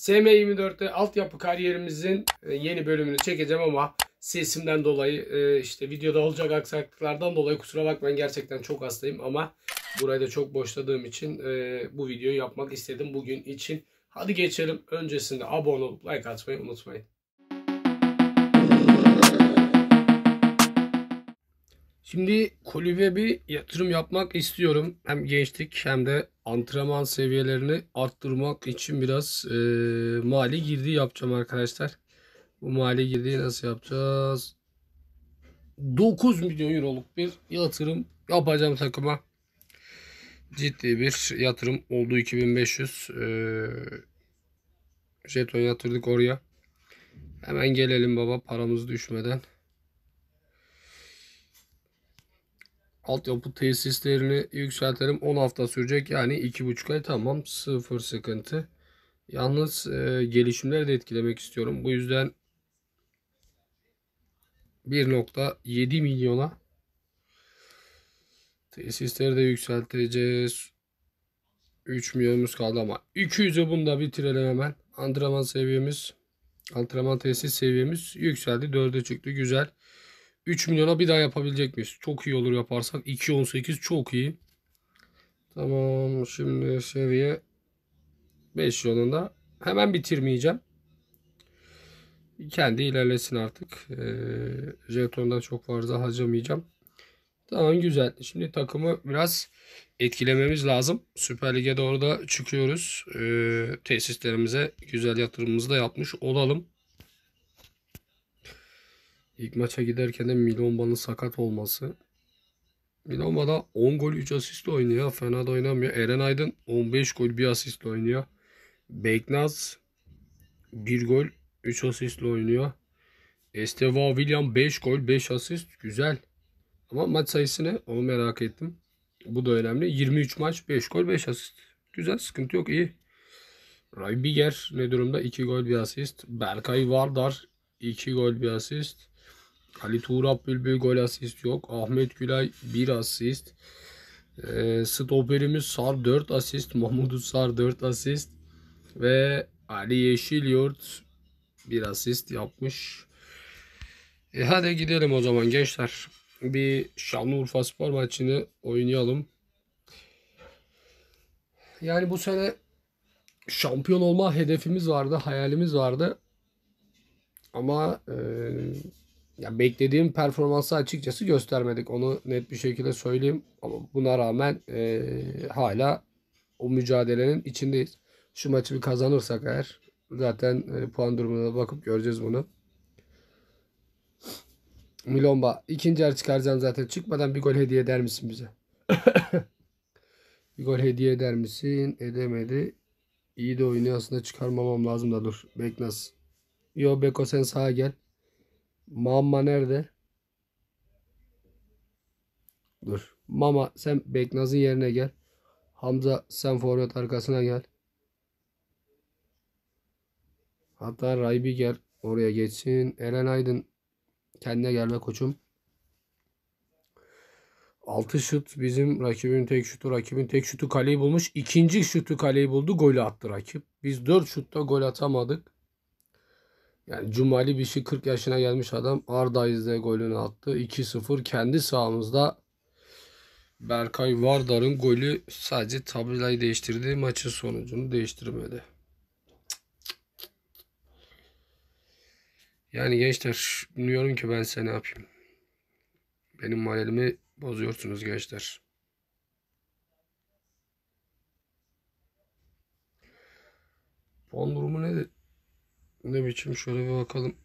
SM24'te altyapı kariyerimizin e, yeni bölümünü çekeceğim ama sesimden dolayı e, işte videoda olacak aksaklıklardan dolayı kusura bakmayın gerçekten çok hastayım ama burayı da çok boşladığım için e, bu videoyu yapmak istedim bugün için. Hadi geçelim öncesinde abone olup like atmayı unutmayın. Şimdi kulübe bir yatırım yapmak istiyorum. Hem gençlik hem de antrenman seviyelerini arttırmak için biraz e, mali girdi yapacağım arkadaşlar. Bu mali girdiği nasıl yapacağız? 9 milyon euroluk bir yatırım yapacağım takıma. Ciddi bir yatırım oldu 2500 e, jeton yatırdık oraya. Hemen gelelim baba paramız düşmeden. altyapı tesislerini yükseltelim. 10 hafta sürecek yani 2,5 ay tamam sıfır sıkıntı. Yalnız e, gelişimleri de etkilemek istiyorum. Bu yüzden 1.7 milyona tesisleri de yükselteceğiz. 3 milyonumuz kaldı ama 200'ü bunda bitirelim hemen. Antrenman seviyemiz, antrenman tesis seviyemiz yükseldi. 4'e çıktı. Güzel. 3 milyona bir daha yapabilecek miyiz? Çok iyi olur yaparsak. 2.18 çok iyi. Tamam şimdi seviye 5 yolunda. Hemen bitirmeyeceğim. Kendi ilerlesin artık. Ee, jetondan çok fazla harcamayacağım. Tamam güzel. Şimdi takımı biraz etkilememiz lazım. Süper Lig'e doğru da çıkıyoruz. Ee, tesislerimize güzel yatırımımızı da yapmış olalım. İlk maça giderken de Milomba'nın sakat olması. Milomba da 10 gol 3 asistle oynuyor. Fena da oynamıyor. Eren Aydın 15 gol 1 asistle oynuyor. Beknaz 1 gol 3 asistle oynuyor. Esteva William 5 gol 5 asist. Güzel. Ama maç sayısını onu merak ettim. Bu da önemli. 23 maç 5 gol 5 asist. Güzel sıkıntı yok iyi. Ray Biger ne durumda? 2 gol 1 asist. Berkay Vardar 2 gol 1 asist. Ali Tuğrap Bülbül gol asist yok. Ahmet Gülay 1 asist. E, stoperimiz Sar 4 asist. Mahmut Sar 4 asist. Ve Ali Yeşilyurt 1 asist yapmış. E, hadi gidelim o zaman gençler. Bir Şanlıurfa spor maçını oynayalım. Yani bu sene şampiyon olma hedefimiz vardı, hayalimiz vardı. Ama e, ya beklediğim performansı açıkçası göstermedik. Onu net bir şekilde söyleyeyim. Ama buna rağmen e, hala o mücadelenin içindeyiz. Şu maçı bir kazanırsak eğer zaten e, puan durumuna bakıp göreceğiz bunu. Milomba ikinci yer çıkaracağım zaten. Çıkmadan bir gol hediye eder misin bize? bir gol hediye eder misin? Edemedi. İyi de oynuyor aslında çıkarmamam lazım da dur. Beknas. Yo Beko sen sağa gel. Mama nerede? Dur. Mama sen Beknaz'ın yerine gel. Hamza sen forvet arkasına gel. Hatta Raybi gel. Oraya geçsin. Eren Aydın kendine gel koçum. 6 şut bizim rakibin tek şutu. Rakibin tek şutu kaleyi bulmuş. İkinci şutu kaleyi buldu. Golü attı rakip. Biz 4 şutta gol atamadık. Yani Cumali Bişi şey 40 yaşına gelmiş adam Arda İzle golünü attı. 2-0 kendi sahamızda Berkay Vardar'ın golü sadece tabelayı değiştirdi. Maçın sonucunu değiştirmedi. Yani gençler biliyorum ki ben size ne yapayım. Benim moralimi bozuyorsunuz gençler. Puan durumu nedir? ne biçim şöyle bir bakalım.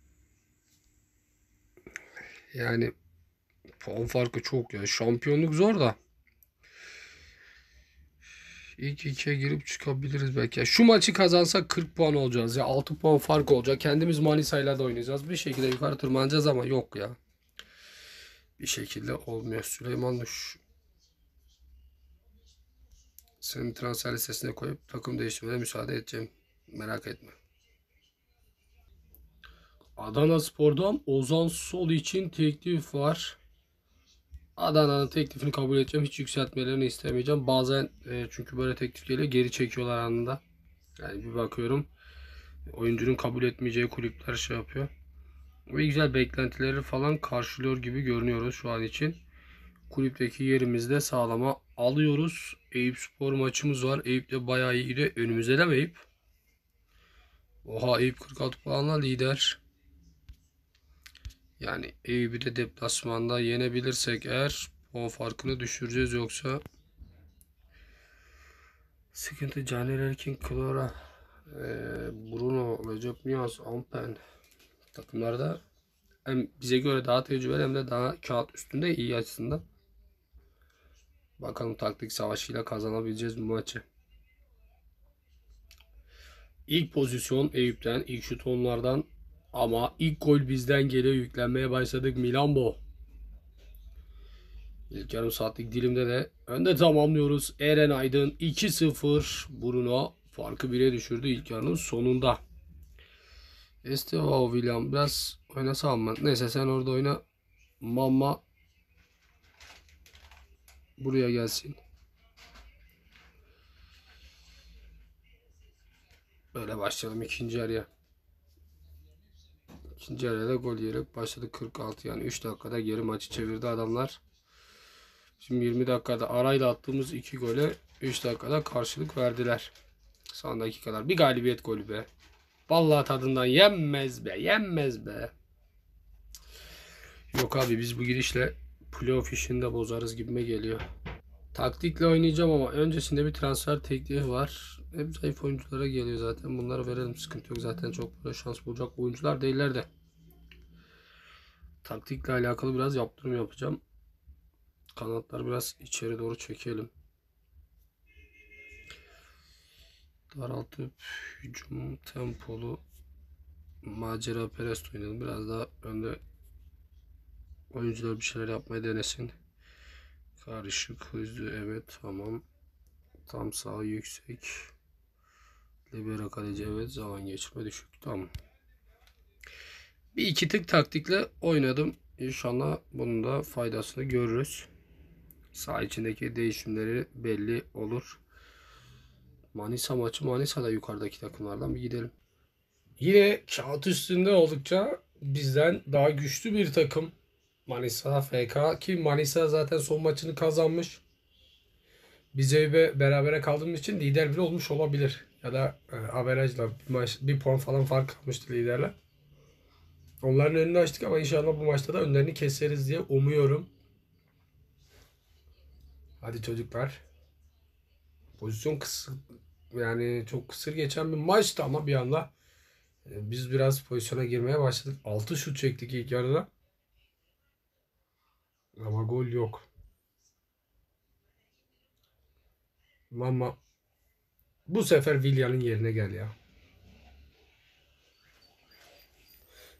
Yani puan farkı çok ya. Şampiyonluk zor da. İlk ikiye girip çıkabiliriz belki. şu maçı kazansak 40 puan olacağız ya. 6 puan fark olacak. Kendimiz Manisa'yla da oynayacağız. Bir şekilde yukarı tırmanacağız ama yok ya. Bir şekilde olmuyor. Süleyman Nuş. Seni transfer listesine koyup takım değiştirmene müsaade edeceğim. Merak etme. Adana Spor'dan Ozan Sol için teklif var. Adana'nın teklifini kabul edeceğim. Hiç yükseltmelerini istemeyeceğim. Bazen e, çünkü böyle teklif geliyor geri çekiyorlar anında. Yani bir bakıyorum oyuncunun kabul etmeyeceği kulüpler şey yapıyor. Ve güzel beklentileri falan karşılıyor gibi görünüyoruz şu an için. Kulüpteki yerimizde sağlama alıyoruz. Eyüp spor maçımız var. Eyüp de bayağı iyi önümüze de Eyüp. Oha Eyüp 46 puanla lider. Yani de deplasmanda yenebilirsek eğer puan farkını düşüreceğiz yoksa sıkıntı Caner Erkin, Klora, e, Bruno, Recep Niyaz, Ampen takımlarda hem bize göre daha tecrübeli hem de daha kağıt üstünde iyi açısından. Bakalım taktik savaşıyla kazanabileceğiz bu maçı. İlk pozisyon Eyüp'ten, ilk şut onlardan ama ilk gol bizden geliyor. Yüklenmeye başladık Milambo. İlk yarım saatlik dilimde de önde tamamlıyoruz. Eren Aydın 2-0 Bruno farkı 1'e düşürdü ilk yarının sonunda. Estevao William biraz oynasa alman. Neyse sen orada oyna. Mama buraya gelsin. Böyle başlayalım ikinci yarıya. İkinci arada gol yiyerek başladı 46 yani 3 dakikada geri maçı çevirdi adamlar. Şimdi 20 dakikada arayla attığımız 2 gole 3 dakikada karşılık verdiler. Son dakikalar. Bir galibiyet golü be. Vallahi tadından yenmez be. Yenmez be. Yok abi biz bu girişle playoff işini de bozarız gibime geliyor. Taktikle oynayacağım ama öncesinde bir transfer teklifi var. Hep zayıf oyunculara geliyor zaten. Bunları verelim. Sıkıntı yok. Zaten çok böyle şans bulacak oyuncular değiller de. Taktikle alakalı biraz yaptırım yapacağım. Kanatlar biraz içeri doğru çekelim. Daraltıp hücum tempolu macera perest oynayalım. Biraz daha önde oyuncular bir şeyler yapmaya denesin. Karışık hızlı evet tamam. Tam sağ yüksek. Libero kaleci evet zaman geçme düşük tamam. Bir iki tık taktikle oynadım. İnşallah bunun da faydasını görürüz. Sağ içindeki değişimleri belli olur. Manisa maçı Manisa'da yukarıdaki takımlardan bir gidelim. Yine kağıt üstünde oldukça bizden daha güçlü bir takım Manisa FK ki Manisa zaten son maçını kazanmış. Bize berabere kaldığımız için lider bile olmuş olabilir. Ya da e, averajla bir, maç, bir puan falan fark kalmıştı liderle. Onların önünü açtık ama inşallah bu maçta da önlerini keseriz diye umuyorum. Hadi çocuklar. Pozisyon kısır yani çok kısır geçen bir maçtı ama bir anda e, biz biraz pozisyona girmeye başladık. 6 şut çektik ilk yarıda. Ama gol yok. Mama bu sefer Villan'ın yerine gel ya.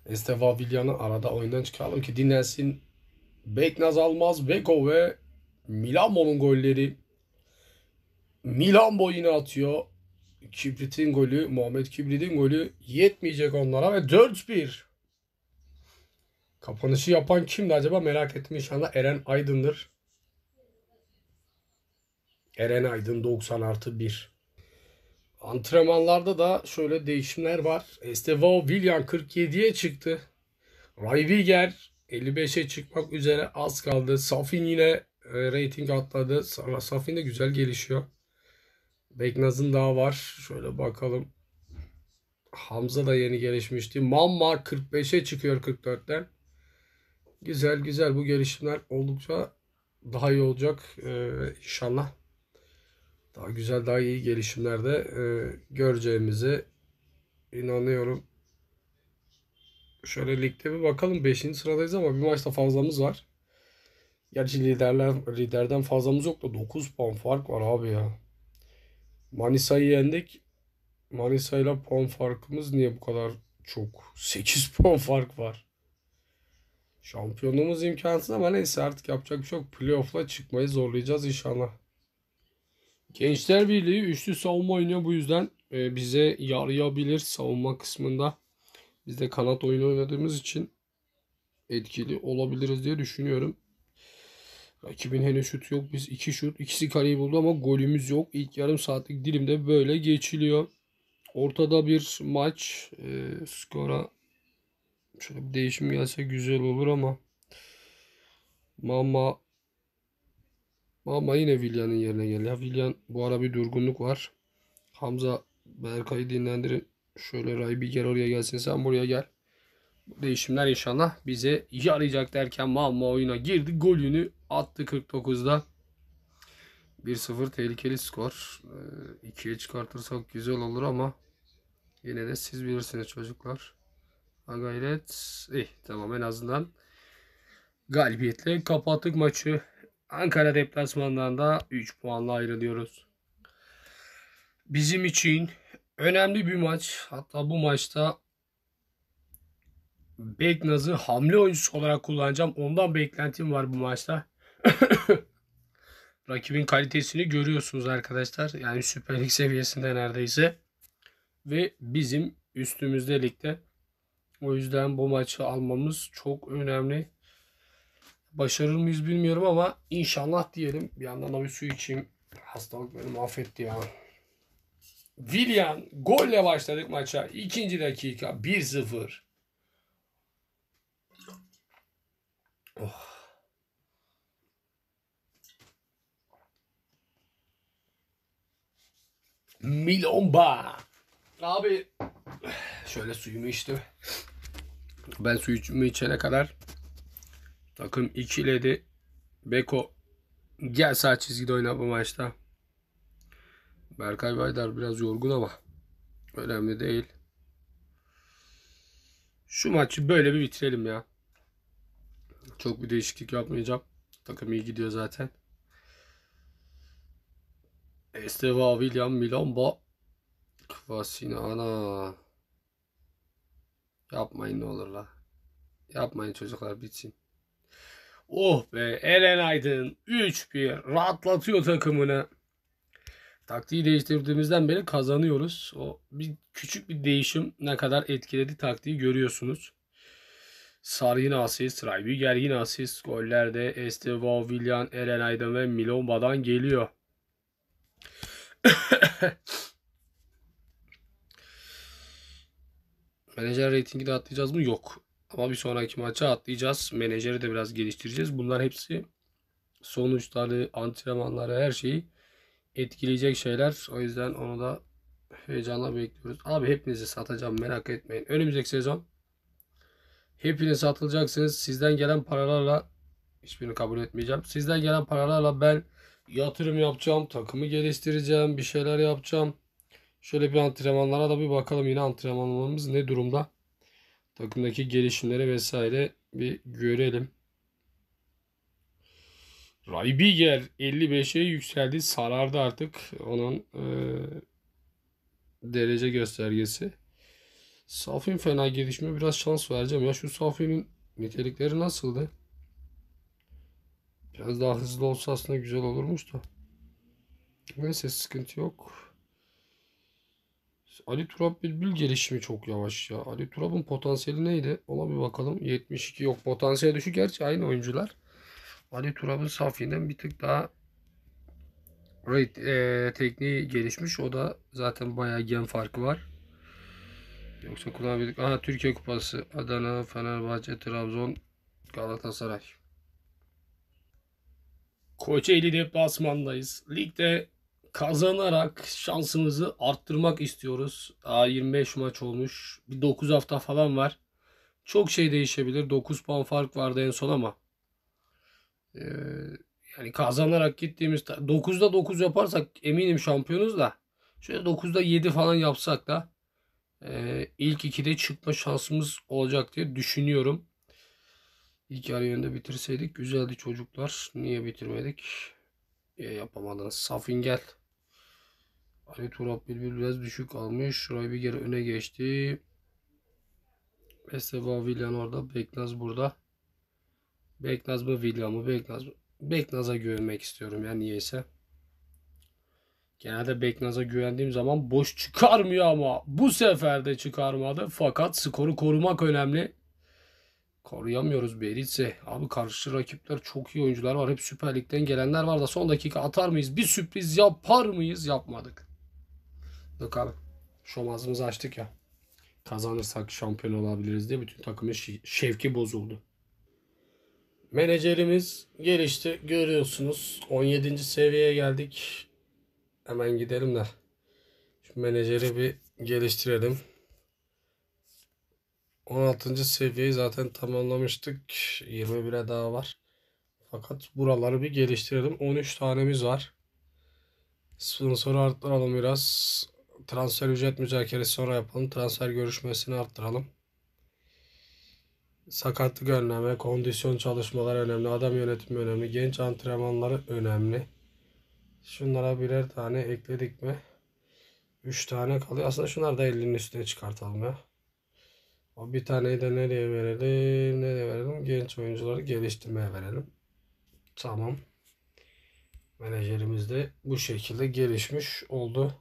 Esteva Villan'ı arada oyundan çıkaralım ki dinlensin. Beknaz Almaz, Beko ve Milambo'nun golleri. Milambo yine atıyor. Kibrit'in golü, Muhammed Kibrit'in golü yetmeyecek onlara ve 4-1. Kapanışı yapan kimdi acaba merak ettim. İnşallah Eren Aydın'dır. Eren Aydın 90 artı 1. Antrenmanlarda da şöyle değişimler var. Estevao Villan 47'ye çıktı. Rayviger Viger 55'e çıkmak üzere az kaldı. Safin yine e, rating atladı. Safin de güzel gelişiyor. Beknaz'ın daha var. Şöyle bakalım. Hamza da yeni gelişmişti. Mamma 45'e çıkıyor 44'ten. Güzel güzel bu gelişimler oldukça daha iyi olacak ee, inşallah. Daha güzel daha iyi gelişimlerde e, göreceğimize inanıyorum. Şöyle ligde bir bakalım 5. sıradayız ama bir maçta fazlamız var. Gerçi liderler, liderden fazlamız yok da 9 puan fark var abi ya. Manisa'yı yendik. Manisa'yla puan farkımız niye bu kadar çok? 8 puan fark var. Şampiyonluğumuz imkansız ama neyse artık yapacak bir şey yok. Playoff'la çıkmayı zorlayacağız inşallah. Gençler Birliği üçlü savunma oynuyor. Bu yüzden e, bize yarayabilir savunma kısmında. Biz de kanat oyunu oynadığımız için etkili olabiliriz diye düşünüyorum. Rakibin henüz şutu yok. Biz iki şut. ikisi kaleyi buldu ama golümüz yok. İlk yarım saatlik dilimde böyle geçiliyor. Ortada bir maç. E, skora Şöyle bir değişim gelse güzel olur ama Mama Mama yine Vilyan'ın yerine geliyor. Vilyan bu ara bir durgunluk var. Hamza Berkay'ı dinlendirin. Şöyle Ray bir gel oraya gelsin sen buraya gel. Bu değişimler inşallah bize yarayacak derken Malma oyuna girdi. Golünü attı 49'da. 1-0 tehlikeli skor. 2'ye ee, çıkartırsak güzel olur ama yine de siz bilirsiniz çocuklar. Ha gayret. İyi tamam en azından galibiyetle kapattık maçı. Ankara deplasmanından da 3 puanla ayrılıyoruz. Bizim için önemli bir maç. Hatta bu maçta Beknaz'ı hamle oyuncusu olarak kullanacağım. Ondan beklentim var bu maçta. Rakibin kalitesini görüyorsunuz arkadaşlar. Yani Süper Lig seviyesinde neredeyse. Ve bizim üstümüzde ligde. O yüzden bu maçı almamız çok önemli. Başarır mıyız bilmiyorum ama inşallah diyelim. Bir yandan da bir su içeyim. Hastalık beni mahvetti ya. William golle başladık maça. İkinci dakika 1-0. Oh. Milomba. Abi şöyle suyumu içtim. Ben su içene kadar takım 2 iledi. Beko gel sağ çizgide oyna bu maçta. Berkay Baydar biraz yorgun ama önemli değil. Şu maçı böyle bir bitirelim ya. Çok bir değişiklik yapmayacağım. Takım iyi gidiyor zaten. Esteva William Milombo Kvasina ana Yapmayın ne olur la. Yapmayın çocuklar bitsin. Oh be Eren Aydın 3-1 rahatlatıyor takımını. Taktiği değiştirdiğimizden beri kazanıyoruz. O bir küçük bir değişim ne kadar etkiledi taktiği görüyorsunuz. Sar yine asist, Raybiger yine asist. Gollerde Estevao, William, Eren Aydın ve Milon geliyor. Menajer reytingi de atlayacağız mı? Yok. Ama bir sonraki maça atlayacağız. Menajeri de biraz geliştireceğiz. Bunlar hepsi sonuçları, antrenmanları, her şeyi etkileyecek şeyler. O yüzden onu da heyecanla bekliyoruz. Abi hepinizi satacağım merak etmeyin. Önümüzdeki sezon hepiniz satılacaksınız. Sizden gelen paralarla hiçbirini kabul etmeyeceğim. Sizden gelen paralarla ben yatırım yapacağım, takımı geliştireceğim, bir şeyler yapacağım. Şöyle bir antrenmanlara da bir bakalım. Yine antrenmanlarımız ne durumda? Takımdaki gelişimleri vesaire bir görelim. Raybiger 55'e yükseldi. Sarardı artık onun e, derece göstergesi. Safin fena gelişme biraz şans vereceğim. Ya şu Safi'nin nitelikleri nasıldı? Biraz daha hızlı olsa aslında güzel olurmuş da. Neyse sıkıntı yok. Ali Turap Bülbül gelişimi çok yavaş ya. Ali Turap'ın potansiyeli neydi? Ona bir bakalım. 72 yok. Potansiyel düşük. Gerçi aynı oyuncular. Ali Turap'ın Safi'den bir tık daha rate, e, tekniği gelişmiş. O da zaten bayağı gen farkı var. Yoksa kullanabildik. Aha Türkiye Kupası. Adana, Fenerbahçe, Trabzon, Galatasaray. Kocaeli deplasmandayız. Ligde kazanarak şansımızı arttırmak istiyoruz. Aa, 25 maç olmuş. Bir 9 hafta falan var. Çok şey değişebilir. 9 puan fark vardı en son ama. Ee, yani kazanarak gittiğimiz 9'da 9 yaparsak eminim şampiyonuz da. Şöyle 9'da 7 falan yapsak da e, ilk 2'de çıkma şansımız olacak diye düşünüyorum. İlk yarı yönde bitirseydik güzeldi çocuklar. Niye bitirmedik? E, yapamadınız. Safin gel. Ali Turap bir biraz düşük almış. Şurayı bir geri öne geçti. Esteva Villan orada. Beknaz burada. Beknaz mı Villan mı? Beknaz Beknaz'a güvenmek istiyorum yani niyeyse. Genelde Beknaz'a güvendiğim zaman boş çıkarmıyor ama bu sefer de çıkarmadı. Fakat skoru korumak önemli. Koruyamıyoruz Beritse. Abi karşı rakipler çok iyi oyuncular var. Hep Süper Lig'den gelenler var da son dakika atar mıyız? Bir sürpriz yapar mıyız? Yapmadık. Bakalım. Şom ağzımızı açtık ya. Kazanırsak şampiyon olabiliriz diye bütün takımın şevki bozuldu. Menajerimiz gelişti. Görüyorsunuz 17. seviyeye geldik. Hemen gidelim de. Şu menajeri bir geliştirelim. 16. seviyeyi zaten tamamlamıştık. 21'e daha var. Fakat buraları bir geliştirelim. 13 tanemiz var. Sponsor arttıralım biraz transfer ücret müzakeresi sonra yapalım. Transfer görüşmesini arttıralım. Sakatlık önleme, kondisyon çalışmaları önemli, adam yönetimi önemli, genç antrenmanları önemli. Şunlara birer tane ekledik mi? 3 tane kalıyor. Aslında şunları da 50'nin üstüne çıkartalım ya. O bir taneyi de nereye verelim? Nereye verelim? Genç oyuncuları geliştirmeye verelim. Tamam. Menajerimiz de bu şekilde gelişmiş oldu.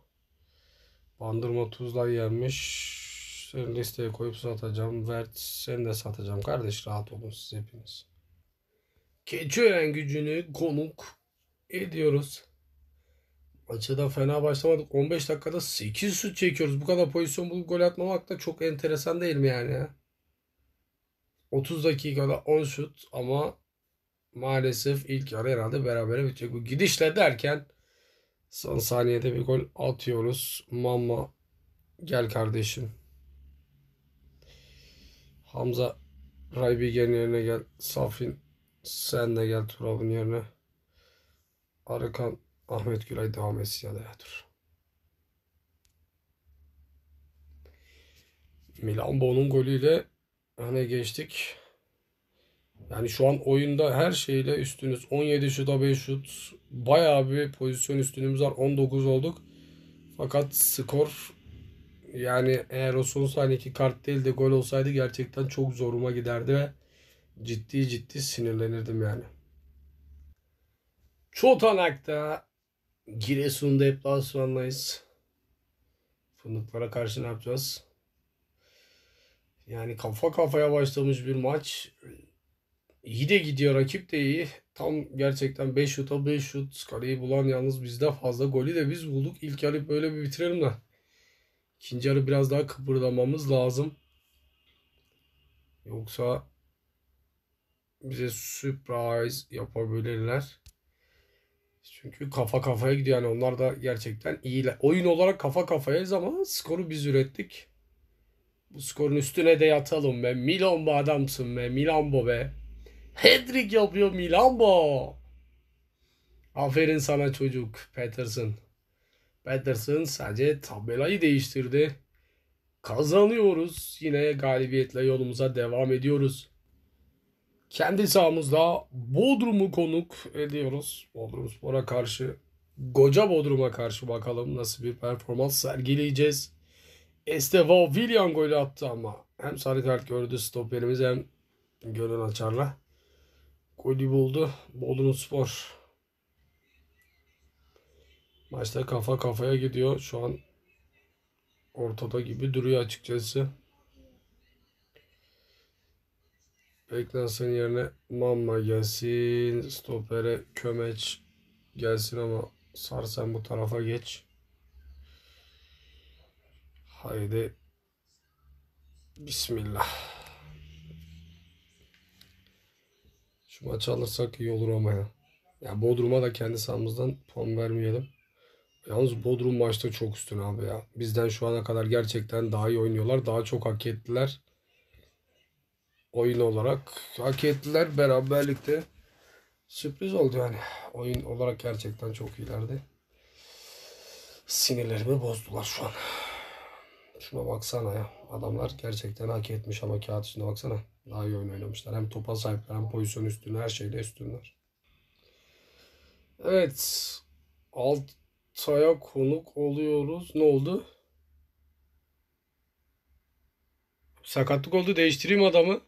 Bandırma Tuzla yenmiş. Sen listeye koyup satacağım. Ver, sen de satacağım. Kardeş rahat olun siz hepiniz. Keçi Keçiören gücünü konuk ediyoruz. Maçı da fena başlamadık. 15 dakikada 8 süt çekiyoruz. Bu kadar pozisyon bulup gol atmamak da çok enteresan değil mi yani? 30 dakikada 10 süt ama maalesef ilk yarı herhalde berabere bitecek. Bu gidişle derken Son saniyede bir gol atıyoruz. Mama gel kardeşim. Hamza Raybigen yerine gel. Safin sen de gel Turab'ın yerine. Arıkan Ahmet Gülay devam etsin ya da ya dur. Milan Bon'un golüyle öne geçtik. Yani şu an oyunda her şeyle üstünüz. 17 şut, 5 şut. Bayağı bir pozisyon üstünümüz var. 19 olduk. Fakat skor yani eğer o son saniyeki kart değil de gol olsaydı gerçekten çok zoruma giderdi ve ciddi ciddi sinirlenirdim yani. Çotanak'ta Giresun deplasmandayız. Fındıklara karşı ne yapacağız? Yani kafa kafaya başlamış bir maç. İyi de gidiyor. Rakip de iyi. Tam gerçekten 5 şuta 5 şut. Kaleyi bulan yalnız bizde fazla. Golü de biz bulduk. İlk yarı böyle bir bitirelim de. İkinci yarı biraz daha kıpırdamamız lazım. Yoksa bize surprise yapabilirler. Çünkü kafa kafaya gidiyor. Yani onlar da gerçekten iyi. Oyun olarak kafa kafayayız ama skoru biz ürettik. Bu skorun üstüne de yatalım be. Milombo adamsın be. Milambo be. Hedrick yapıyor Milambo. Aferin sana çocuk Patterson. Patterson sadece tabelayı değiştirdi. Kazanıyoruz. Yine galibiyetle yolumuza devam ediyoruz. Kendi sahamızda Bodrum'u konuk ediyoruz. Bodrum Spor'a karşı, Goca Bodrum'a karşı bakalım nasıl bir performans sergileyeceğiz. Estevao William golü attı ama hem sarı kart gördü stoperimiz hem gönül açarla golü buldu. Bodrum Spor. Maçta kafa kafaya gidiyor. Şu an ortada gibi duruyor açıkçası. Beklensin yerine Mamma gelsin. Stopere Kömeç gelsin ama Sarsen bu tarafa geç. Haydi. Bismillah. Maç alırsak iyi olur ama ya. Ya Bodrum'a da kendi sahamızdan puan vermeyelim. Yalnız Bodrum maçta çok üstün abi ya. Bizden şu ana kadar gerçekten daha iyi oynuyorlar. Daha çok hak ettiler. Oyun olarak hak ettiler. Beraberlikte sürpriz oldu yani. Oyun olarak gerçekten çok iyilerdi. Sinirlerimi bozdular şu an. Şuna baksana ya. Adamlar gerçekten hak etmiş ama kağıt üstüne baksana. Daha iyi oyun oynamışlar. Hem topa sahipler hem pozisyon üstünü her şeyle üstünler. Evet. Altaya konuk oluyoruz. Ne oldu? Sakatlık oldu. Değiştireyim adamı.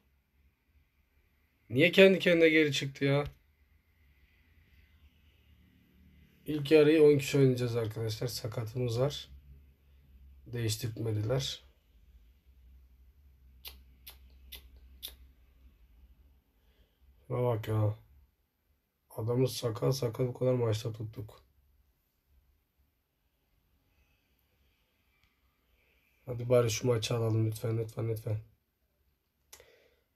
Niye kendi kendine geri çıktı ya? İlk yarıyı 10 kişi oynayacağız arkadaşlar. Sakatımız var. Değiştirtmediler. Şuna bak ya. Adamı sakal sakal bu kadar maçta tuttuk. Hadi bari şu maçı alalım lütfen lütfen lütfen.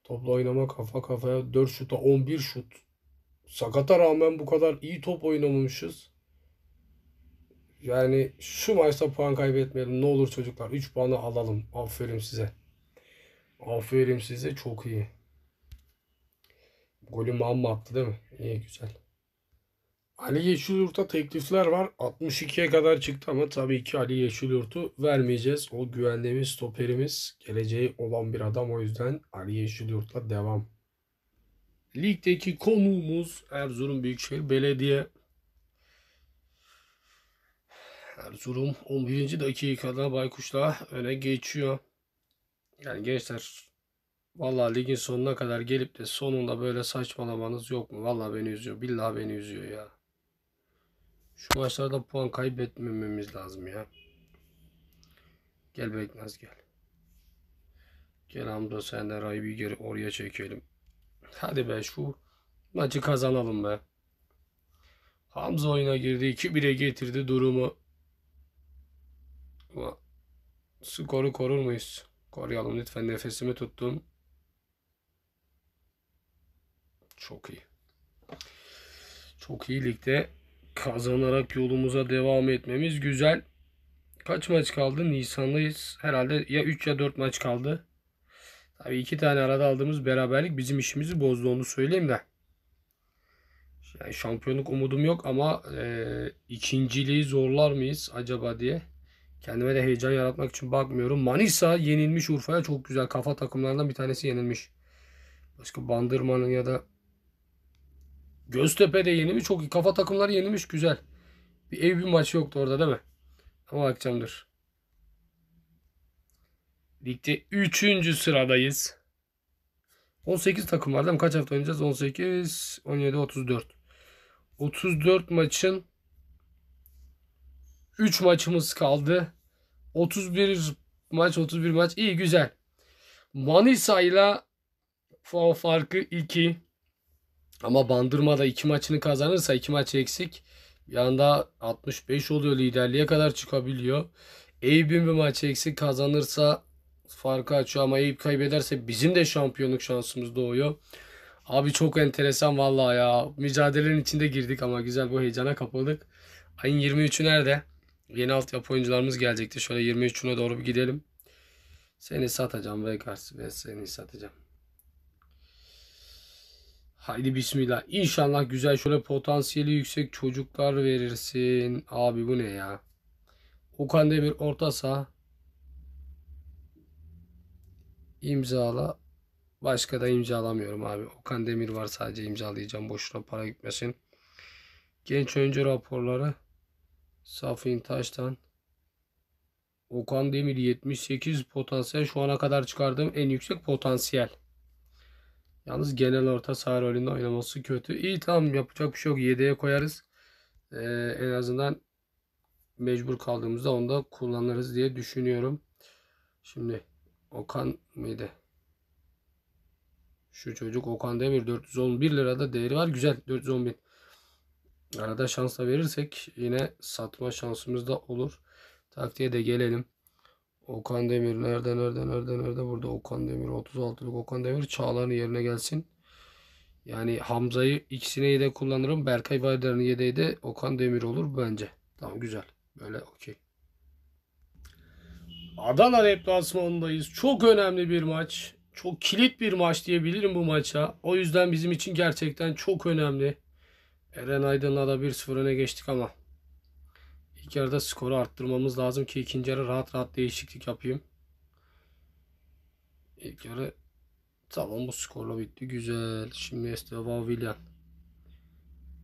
Topla oynama kafa kafaya 4 şuta 11 şut. Sakata rağmen bu kadar iyi top oynamamışız. Yani şu maçta puan kaybetmeyelim. Ne olur çocuklar 3 puanı alalım. Aferin size. Aferin size çok iyi. Golü Mamma attı değil mi? İyi güzel. Ali Yeşilyurt'a teklifler var. 62'ye kadar çıktı ama tabii ki Ali Yeşilyurt'u vermeyeceğiz. O güvendiğimiz stoperimiz. Geleceği olan bir adam o yüzden Ali Yeşilyurt'la devam. Ligdeki konuğumuz Erzurum Büyükşehir Belediye. Erzurum 11. dakikada Baykuş'la öne geçiyor. Yani gençler Valla ligin sonuna kadar gelip de sonunda böyle saçmalamanız yok mu? Valla beni üzüyor. Billahi beni üzüyor ya. Şu maçlarda puan kaybetmememiz lazım ya. Gel Bekmez gel. Gel Hamza sen de bir geri oraya çekelim. Hadi be şu maçı kazanalım be. Hamza oyuna girdi. 2-1'e getirdi durumu. Ama skoru korur muyuz? Koruyalım lütfen nefesimi tuttum. Çok iyi. Çok iyi ligde kazanarak yolumuza devam etmemiz güzel. Kaç maç kaldı? Nisan'dayız. Herhalde ya 3 ya 4 maç kaldı. Tabii iki tane arada aldığımız beraberlik bizim işimizi bozdu onu söyleyeyim de. Yani şampiyonluk umudum yok ama e, ikinciliği zorlar mıyız acaba diye. Kendime de heyecan yaratmak için bakmıyorum. Manisa yenilmiş Urfa'ya çok güzel. Kafa takımlarından bir tanesi yenilmiş. Başka Bandırma'nın ya da Göztepe de yenilmiş. Çok iyi. Kafa takımları yenilmiş. Güzel. Bir ev bir maçı yoktu orada değil mi? Ama akşamdır. dur. Ligde 3. sıradayız. 18 takım var değil mi? Kaç hafta oynayacağız? 18, 17, 34. 34 maçın 3 maçımız kaldı. 31 maç 31 maç iyi güzel. Manisa ile puan farkı 2. Ama bandırma da iki maçını kazanırsa iki maç eksik. Bir anda 65 oluyor liderliğe kadar çıkabiliyor. Eyüp'ün bir maç eksik kazanırsa farkı açıyor ama Eyüp kaybederse bizim de şampiyonluk şansımız doğuyor. Abi çok enteresan vallahi ya. Mücadelenin içinde girdik ama güzel bu heyecana kapıldık. Ayın 23'ü nerede? Yeni altyapı oyuncularımız gelecekti. Şöyle 23'üne doğru bir gidelim. Seni satacağım Vekars ve seni satacağım. Haydi bismillah. İnşallah güzel şöyle potansiyeli yüksek çocuklar verirsin. Abi bu ne ya? Okan Demir orta saha. İmzala. Başka da imzalamıyorum abi. Okan Demir var sadece imzalayacağım. Boşuna para gitmesin. Genç oyuncu raporları. Safin Taş'tan. Okan Demir 78 potansiyel. Şu ana kadar çıkardığım en yüksek potansiyel. Yalnız genel orta saha rolünde oynaması kötü. İyi tamam yapacak bir şey yok. Yedeğe koyarız. Ee, en azından mecbur kaldığımızda onu da kullanırız diye düşünüyorum. Şimdi Okan mıydı? Şu çocuk Okan Demir 411 lirada değeri var. Güzel 410 bin. Arada şansa verirsek yine satma şansımız da olur. Taktiğe de gelelim. Okan Demir nerede nerede nerede nerede burada Okan Demir 36'lık Okan Demir Çağlar'ın yerine gelsin. Yani Hamza'yı ikisini de kullanırım. Berkay Bayder'in yedeği de Okan Demir olur bence. Tamam güzel. Böyle okey. Adana deplasmanındayız. Çok önemli bir maç. Çok kilit bir maç diyebilirim bu maça. O yüzden bizim için gerçekten çok önemli. Eren Aydın'la da 1-0 öne geçtik ama İlk yarıda skoru arttırmamız lazım ki ikinci yarı rahat rahat değişiklik yapayım. İlk yarı tamam bu skorla bitti. Güzel. Şimdi Esteva Villan.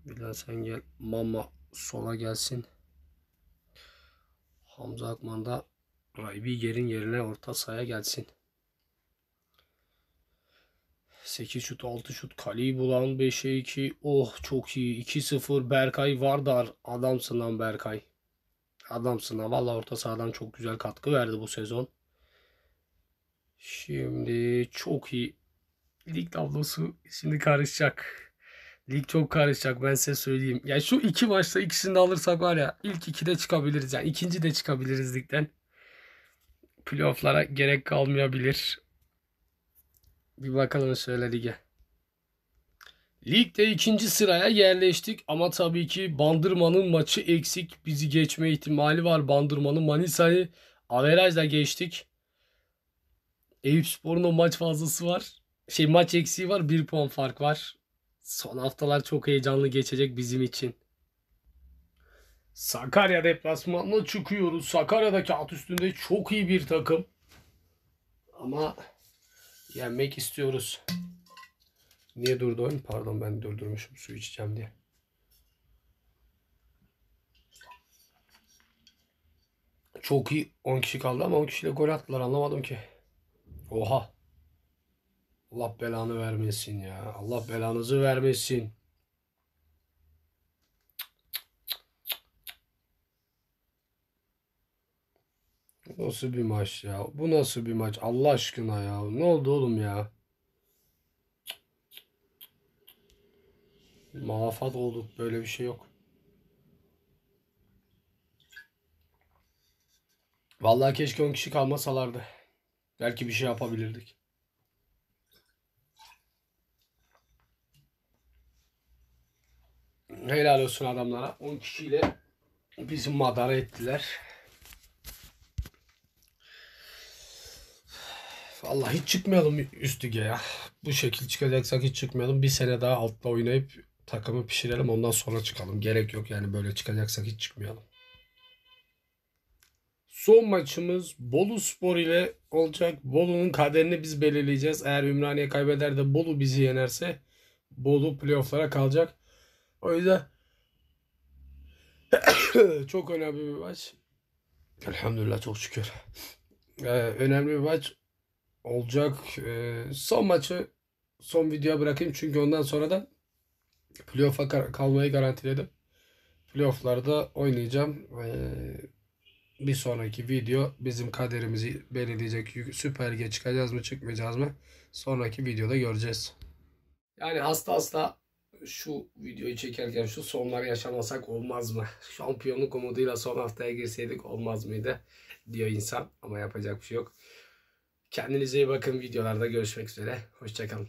Villan sen gel. Mama sola gelsin. Hamza Akman da Raybi gerin yerine orta sahaya gelsin. 8 şut 6 şut Kali bulan 5'e 2 oh çok iyi 2-0 Berkay Vardar adamsın lan Berkay adamsın ha. Valla orta sahadan çok güzel katkı verdi bu sezon. Şimdi çok iyi. Lig tablosu şimdi karışacak. Lig çok karışacak ben size söyleyeyim. Ya yani şu iki maçta ikisini de alırsak var ya ilk iki de çıkabiliriz. Yani ikinci de çıkabiliriz ligden. Playoff'lara gerek kalmayabilir. Bir bakalım şöyle lige. Ligde ikinci sıraya yerleştik ama tabii ki Bandırma'nın maçı eksik. Bizi geçme ihtimali var. Bandırma'nın Manisa'yı averajla geçtik. Eyüp Spor'un o maç fazlası var. Şey maç eksiği var. Bir puan fark var. Son haftalar çok heyecanlı geçecek bizim için. Sakarya deplasmanına çıkıyoruz. Sakarya'da kağıt üstünde çok iyi bir takım. Ama yenmek istiyoruz. Niye durdu oyun? Pardon ben durdurmuşum su içeceğim diye. Çok iyi 10 kişi kaldı ama 10 kişiyle gol attılar anlamadım ki. Oha. Allah belanı vermesin ya. Allah belanızı vermesin. Nasıl bir maç ya? Bu nasıl bir maç? Allah aşkına ya. Ne oldu oğlum ya? Muvaffak olduk. Böyle bir şey yok. Vallahi keşke 10 kişi kalmasalardı. Belki bir şey yapabilirdik. Helal olsun adamlara. 10 kişiyle bizi madara ettiler. Vallahi hiç çıkmayalım üstüge ya. Bu şekil çıkacaksak hiç çıkmayalım. Bir sene daha altta oynayıp takımı pişirelim ondan sonra çıkalım. Gerek yok yani böyle çıkacaksak hiç çıkmayalım. Son maçımız Bolu Spor ile olacak. Bolu'nun kaderini biz belirleyeceğiz. Eğer Ümraniye kaybeder de Bolu bizi yenerse Bolu playofflara kalacak. O yüzden çok önemli bir maç. Elhamdülillah çok şükür. Ee, önemli bir maç olacak. Ee, son maçı son videoya bırakayım çünkü ondan sonra da playoff'a kalmayı garantiledim. Playoff'larda oynayacağım. Ee, bir sonraki video bizim kaderimizi belirleyecek. Süper Lig'e çıkacağız mı çıkmayacağız mı? Sonraki videoda göreceğiz. Yani hasta hasta şu videoyu çekerken şu sonlar yaşamasak olmaz mı? Şampiyonluk umuduyla son haftaya girseydik olmaz mıydı? Diyor insan ama yapacak bir şey yok. Kendinize iyi bakın. Videolarda görüşmek üzere. Hoşçakalın.